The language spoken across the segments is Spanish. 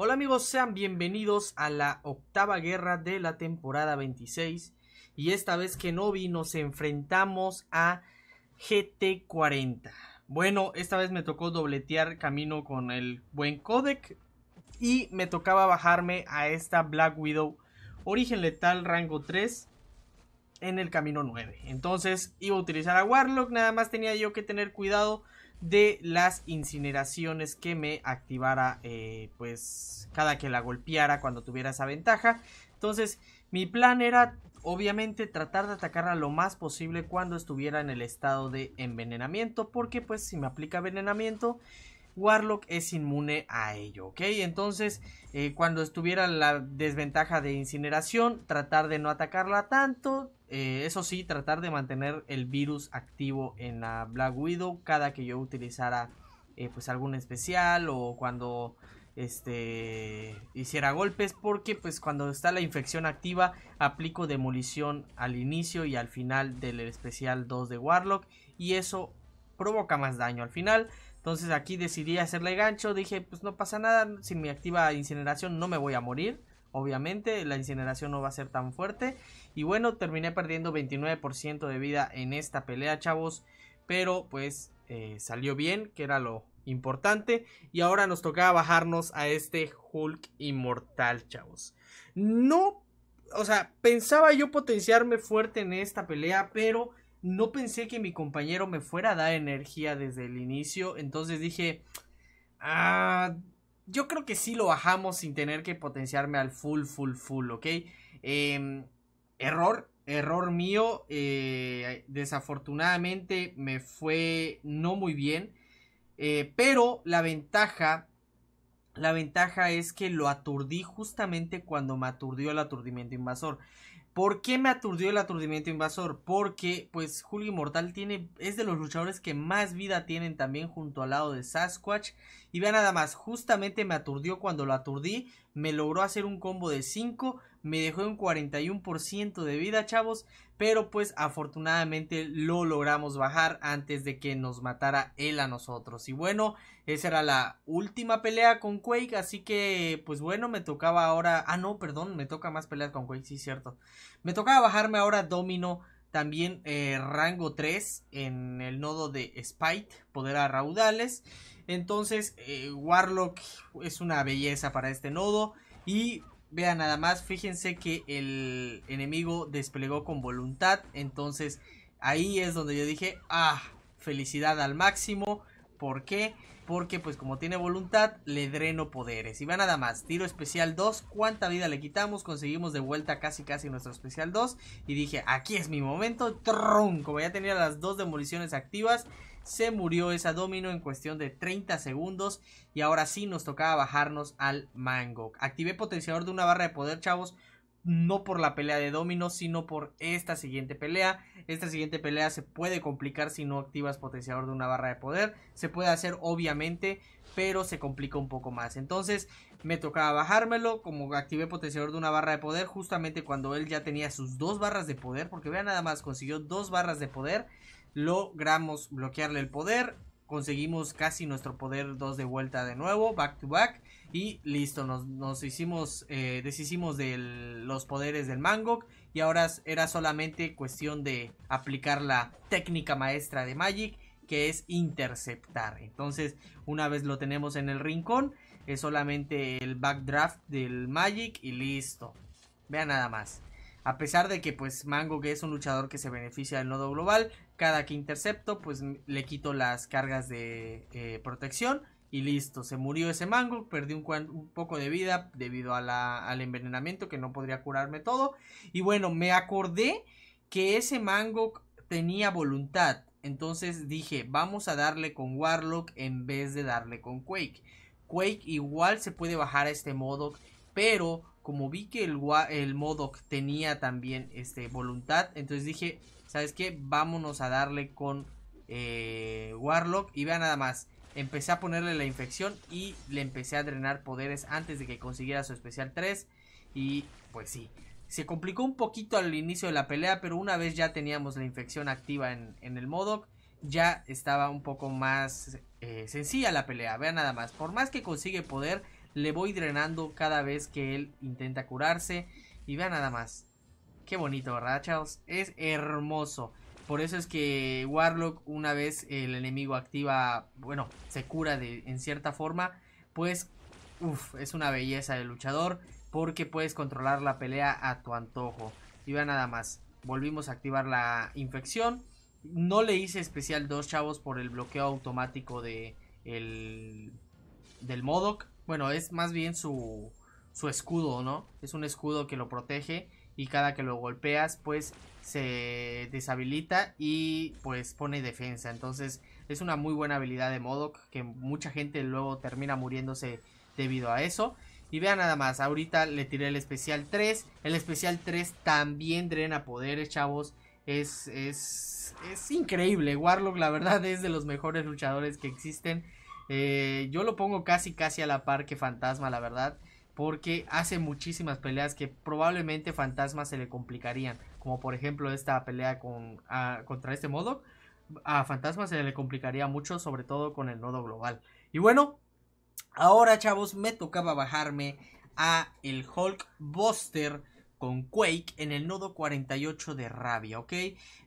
Hola amigos, sean bienvenidos a la octava guerra de la temporada 26 y esta vez que no vi nos enfrentamos a GT40. Bueno, esta vez me tocó dobletear camino con el buen codec y me tocaba bajarme a esta Black Widow origen letal rango 3 en el camino 9. Entonces iba a utilizar a Warlock, nada más tenía yo que tener cuidado de las incineraciones que me activara eh, pues cada que la golpeara cuando tuviera esa ventaja. Entonces mi plan era obviamente tratar de atacarla lo más posible cuando estuviera en el estado de envenenamiento porque pues si me aplica envenenamiento Warlock es inmune a ello, ¿ok? Entonces, eh, cuando estuviera la desventaja de incineración, tratar de no atacarla tanto, eh, eso sí, tratar de mantener el virus activo en la Black Widow cada que yo utilizara eh, pues algún especial o cuando este, hiciera golpes porque pues cuando está la infección activa aplico demolición al inicio y al final del especial 2 de Warlock y eso provoca más daño al final entonces aquí decidí hacerle gancho dije pues no pasa nada si me activa incineración no me voy a morir Obviamente la incineración no va a ser tan fuerte. Y bueno, terminé perdiendo 29% de vida en esta pelea, chavos. Pero pues eh, salió bien, que era lo importante. Y ahora nos tocaba bajarnos a este Hulk inmortal, chavos. No, o sea, pensaba yo potenciarme fuerte en esta pelea, pero no pensé que mi compañero me fuera a dar energía desde el inicio. Entonces dije, ah, yo creo que sí lo bajamos sin tener que potenciarme al full, full, full, ¿ok? Em, error, error mío. Eh, desafortunadamente me fue no muy bien. Eh, pero la ventaja, la ventaja es que lo aturdí justamente cuando me aturdió el aturdimiento invasor. ¿Por qué me aturdió el aturdimiento invasor? Porque, pues, Julio Inmortal tiene, es de los luchadores que más vida tienen también junto al lado de Sasquatch. Y vean nada más, justamente me aturdió cuando lo aturdí, me logró hacer un combo de 5 me dejó un 41% de vida, chavos. Pero pues afortunadamente lo logramos bajar antes de que nos matara él a nosotros. Y bueno, esa era la última pelea con Quake. Así que, pues bueno, me tocaba ahora... Ah, no, perdón, me toca más peleas con Quake, sí, cierto. Me tocaba bajarme ahora Domino también eh, rango 3 en el nodo de Spite, poder a raudales. Entonces, eh, Warlock es una belleza para este nodo. Y Vean nada más, fíjense que el enemigo desplegó con voluntad, entonces ahí es donde yo dije, ah, felicidad al máximo, ¿por qué? Porque pues como tiene voluntad, le dreno poderes. Y vean nada más, tiro especial 2, cuánta vida le quitamos, conseguimos de vuelta casi casi nuestro especial 2 y dije, aquí es mi momento, ¡trum! como ya tenía las dos demoliciones activas, se murió esa domino en cuestión de 30 segundos. Y ahora sí nos tocaba bajarnos al mango. Activé potenciador de una barra de poder, chavos. No por la pelea de domino, sino por esta siguiente pelea. Esta siguiente pelea se puede complicar si no activas potenciador de una barra de poder. Se puede hacer obviamente, pero se complica un poco más. Entonces me tocaba bajármelo, como activé potenciador de una barra de poder, justamente cuando él ya tenía sus dos barras de poder, porque vea nada más, consiguió dos barras de poder logramos bloquearle el poder. Conseguimos casi nuestro poder 2 de vuelta de nuevo, back to back. Y listo, nos, hicimos, eh, deshicimos de los poderes del Mangok. Y ahora era solamente cuestión de aplicar la técnica maestra de Magic, que es interceptar. Entonces, una vez lo tenemos en el rincón, es solamente el backdraft del Magic y listo. Vean nada más. A pesar de que pues Mango que es un luchador que se beneficia del nodo global, cada que intercepto, pues le quito las cargas de eh, protección. Y listo, se murió ese mango, perdí un, poco de vida debido al envenenamiento que no podría curarme todo. Y bueno, me acordé que ese mango tenía voluntad. Entonces dije, vamos a darle con Warlock en vez de darle con Quake. Quake igual se puede bajar a este Modoc, pero como vi que el, el tenía también este, voluntad, entonces dije, ¿Sabes qué? Vámonos a darle con eh, Warlock. Y vea nada más. Empecé a ponerle la infección y le empecé a drenar poderes antes de que consiguiera su especial 3. Y pues sí. Se complicó un poquito al inicio de la pelea, pero una vez ya teníamos la infección activa en, el Modoc, ya estaba un poco más eh, sencilla la pelea. Vean nada más, por más que consigue poder, le voy drenando cada vez que él intenta curarse. Y vea nada más, Qué bonito, ¿verdad, chavos? Es hermoso. Por eso es que Warlock, una vez el enemigo activa, bueno, se cura de, en cierta forma, pues, uff, es una belleza de luchador, porque puedes controlar la pelea a tu antojo. Y vean nada más, volvimos a activar la infección. No le hice especial dos chavos por el bloqueo automático de el, del Modoc. Bueno, es más bien su, su escudo, ¿no? Es un escudo que lo protege y cada que lo golpeas pues se deshabilita y pues pone defensa. Entonces es una muy buena habilidad de Modok que mucha gente luego termina muriéndose debido a eso. Y vean nada más, ahorita le tiré el especial 3. El especial 3 también drena poderes, chavos. Es, es, es increíble. Warlock la verdad es de los mejores luchadores que existen. Eh, yo lo pongo casi casi a la par que Fantasma, la verdad porque hace muchísimas peleas que probablemente Fantasma se le complicarían, como por ejemplo esta pelea con, ah, contra este modo. A Fantasma se le complicaría mucho, sobre todo con el nodo global. Y bueno, ahora chavos, me tocaba bajarme a el Hulk Buster con Quake en el nodo 48 de Rabia, ¿ok?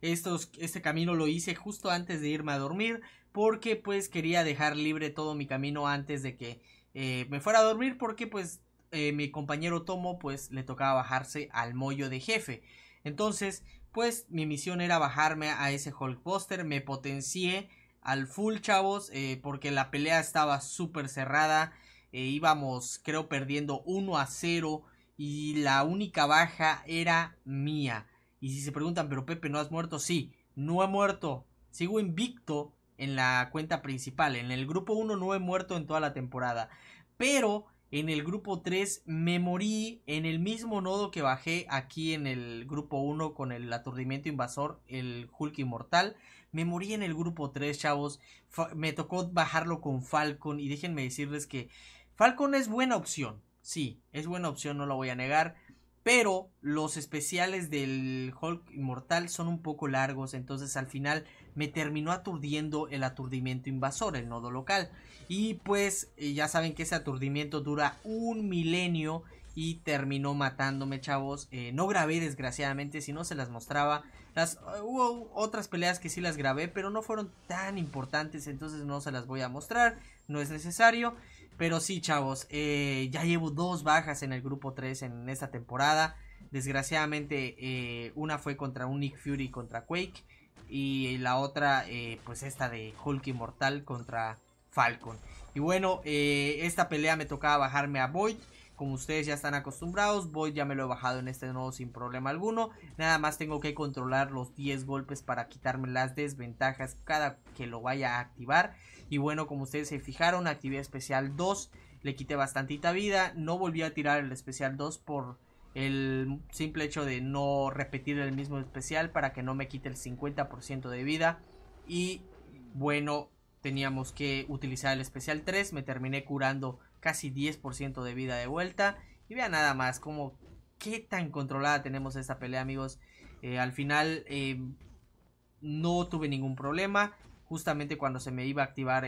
este camino lo hice justo antes de irme a dormir porque pues quería dejar libre todo mi camino antes de que eh, me fuera a dormir porque pues eh, mi compañero Tomo pues le tocaba bajarse al mollo de jefe. Entonces, pues mi misión era bajarme a ese Hulkbuster, me potencié al full chavos eh, porque la pelea estaba súper cerrada, eh, íbamos creo perdiendo 1 a 0 y la única baja era mía. Y si se preguntan, pero Pepe, ¿no has muerto? Sí, no he muerto, sigo invicto en la cuenta principal, en el grupo 1 no he muerto en toda la temporada, pero en el grupo 3 me morí en el mismo nodo que bajé aquí en el grupo 1 con el aturdimiento invasor, el Hulk inmortal. Me morí en el grupo 3, chavos. me tocó bajarlo con Falcon y déjenme decirles que Falcon es buena opción. Sí, es buena opción, no lo voy a negar. Pero los especiales del Hulk Inmortal son un poco largos, entonces al final me terminó aturdiendo el aturdimiento invasor, el nodo local. Y pues eh, ya saben que ese aturdimiento dura un milenio y terminó matándome, chavos. Eh, no grabé, desgraciadamente, si no se las mostraba. Las, eh, hubo otras peleas que sí las grabé, pero no fueron tan importantes, entonces no se las voy a mostrar, no es necesario. Pero sí, chavos, eh, ya llevo dos bajas en el grupo 3 en esta temporada. Desgraciadamente, eh, una fue contra un Nick Fury contra Quake. Y la otra, eh, pues esta de Hulk Inmortal contra Falcon. Y bueno, esta pelea me tocaba bajarme a Void. Como ustedes ya están acostumbrados, Void ya me lo he bajado en este nuevo sin problema alguno. Nada más tengo que controlar los 10 golpes para quitarme las desventajas cada que lo vaya a activar. Y bueno, como ustedes se fijaron, actividad especial 2. Le quité bastantita vida. No volví a tirar el especial 2 por el simple hecho de no repetir el mismo especial para que no me quite el 50% de vida. Y bueno, teníamos que utilizar el especial 3. Me terminé curando casi 10% de vida de vuelta. Y vean nada más como qué tan controlada tenemos esta pelea, amigos. Eh, al final eh, no tuve ningún problema justamente cuando se me iba a activar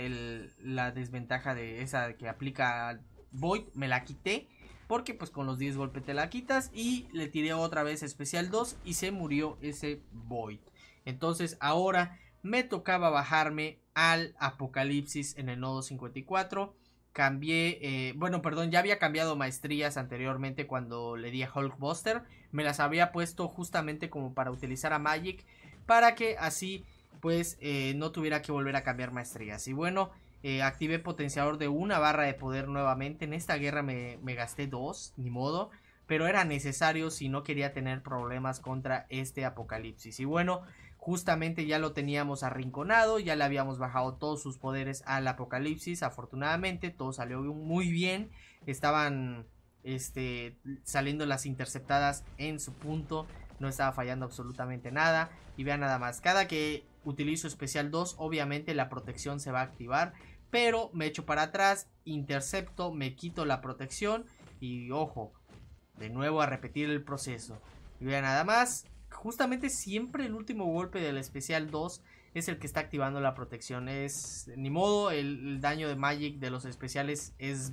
la desventaja de esa que aplica Void, me la quité. Porque pues con los 10 golpes te la quitas y le tiré otra vez especial 2 y se murió ese Void. Entonces ahora me tocaba bajarme al Apocalipsis en el nodo 54. Cambié, eh, bueno, perdón, ya había cambiado maestrías anteriormente cuando le di a Buster. Me las había puesto justamente como para utilizar a Magic. Para que así pues eh, no tuviera que volver a cambiar maestrías. Y bueno, eh, activé potenciador de una barra de poder nuevamente. En esta guerra me, me gasté dos, ni modo. Pero era necesario si no quería tener problemas contra este apocalipsis. Y bueno, justamente ya lo teníamos arrinconado, ya le habíamos bajado todos sus poderes al apocalipsis, afortunadamente todo salió muy bien, estaban este, saliendo las interceptadas en su punto, no estaba fallando absolutamente nada y vean nada más, cada que utilizo especial 2, obviamente la protección se va a activar, pero me echo para atrás, intercepto, me quito la protección y ojo, de nuevo a repetir el proceso. Y vean nada más, justamente siempre el último golpe del especial 2 es el que está activando la protección, es ni modo, el, daño de Magic de los especiales es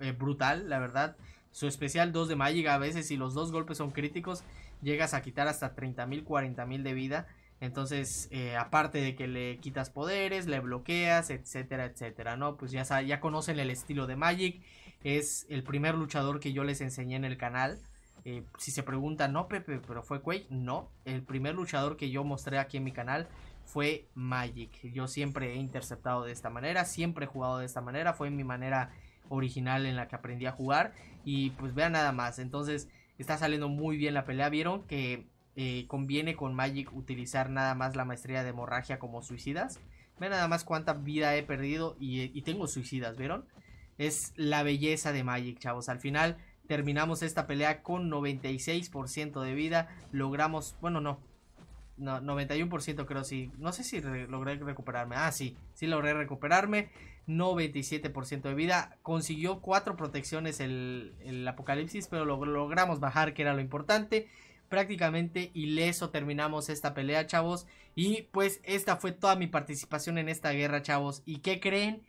eh, brutal, la verdad. Su especial 2 de Magic a veces si los dos golpes son críticos llegas a quitar hasta 30.000, 40.000 de vida. Entonces, eh, aparte de que le quitas poderes, le bloqueas, etcétera, etcétera, ¿no? Pues ya, ya conocen el estilo de Magic. Es el primer luchador que yo les enseñé en el canal. Eh, si se preguntan, no, Pepe, pero fue Quake. No, el primer luchador que yo mostré aquí en mi canal fue Magic. Yo siempre he interceptado de esta manera, siempre he jugado de esta manera. Fue mi manera original en la que aprendí a jugar. Y pues vean nada más. Entonces, está saliendo muy bien la pelea. Vieron que eh, conviene con Magic utilizar nada más la maestría de hemorragia como suicidas. Ve nada más cuánta vida he perdido y, tengo suicidas, ¿vieron? Es la belleza de Magic, chavos. Al final terminamos esta pelea con 96% de vida. Logramos, bueno, no, 91% creo, sí. No sé si logré recuperarme. Ah, sí, sí logré recuperarme. 97% de vida. Consiguió 4 protecciones el, apocalipsis, pero logramos bajar, que era lo importante prácticamente ileso terminamos esta pelea, chavos. Y pues esta fue toda mi participación en esta guerra, chavos. ¿Y qué creen?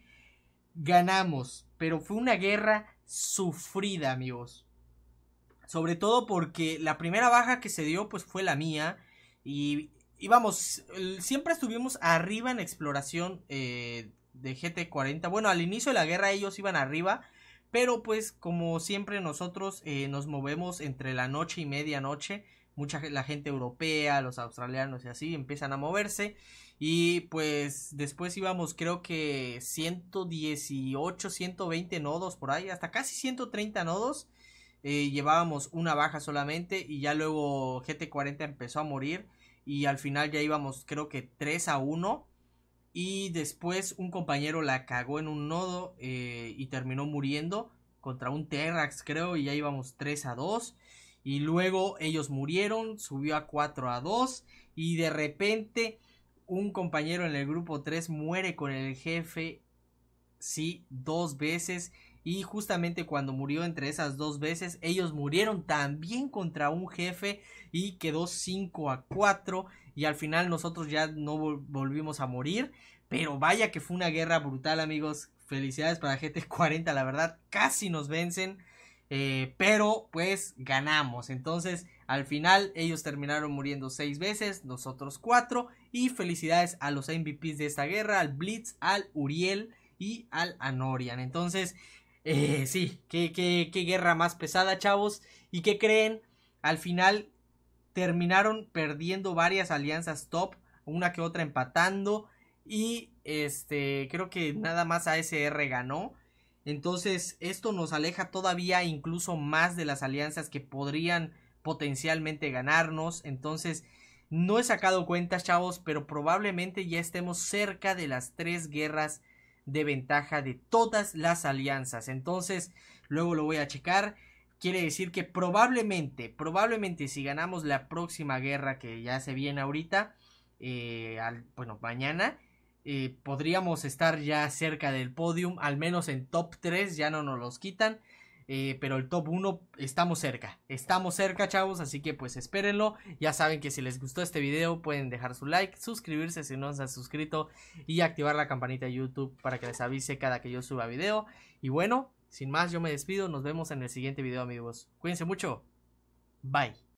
Ganamos, pero fue una guerra sufrida, amigos. Sobre todo porque la primera baja que se dio pues fue la mía. Y vamos, siempre estuvimos arriba en exploración eh, de GT40. Bueno, al inicio de la guerra ellos iban arriba. Pero pues como siempre nosotros eh, nos movemos entre la noche y medianoche. Mucha la gente europea, los australianos y así empiezan a moverse. Y pues después íbamos creo que 118, 120 nodos por ahí, hasta casi 130 nodos. Eh, llevábamos una baja solamente y ya luego GT40 empezó a morir y al final ya íbamos creo que 3 a 1 y después un compañero la cagó en un nodo eh, y terminó muriendo contra un Terrax, creo, y ya íbamos 3 a 2. Y luego ellos murieron, subió a 4 a 2. Y de repente un compañero en el grupo 3 muere con el jefe, sí, dos veces. Y justamente cuando murió entre esas dos veces, ellos murieron también contra un jefe y quedó 5 a 4 y al final nosotros ya no volvimos a morir. Pero vaya que fue una guerra brutal, amigos. Felicidades para GT40, la verdad, casi nos vencen. Eh, pero pues ganamos. Entonces, al final, ellos terminaron muriendo seis veces, nosotros cuatro. Y felicidades a los MVPs de esta guerra: al Blitz, al Uriel y al Anorian. Entonces, eh, sí, qué, qué, qué guerra más pesada, chavos. ¿Y qué creen? Al final, terminaron perdiendo varias alianzas top, una que otra empatando y este creo que nada más ASR ganó. Entonces esto nos aleja todavía incluso más de las alianzas que podrían potencialmente ganarnos. Entonces no he sacado cuentas chavos, pero probablemente ya estemos cerca de las tres guerras de ventaja de todas las alianzas. Entonces luego lo voy a checar quiere decir que probablemente, probablemente si ganamos la próxima guerra que ya se viene ahorita, eh, al, bueno, mañana, eh, podríamos estar ya cerca del podium, al menos en top 3, ya no nos los quitan. Eh, pero el top 1 estamos cerca, estamos cerca chavos, así que pues espérenlo, ya saben que si les gustó este video pueden dejar su like, suscribirse si no se han suscrito y activar la campanita de YouTube para que les avise cada que yo suba video y bueno, sin más, yo me despido. Nos vemos en el siguiente video, amigos. Cuídense mucho. Bye.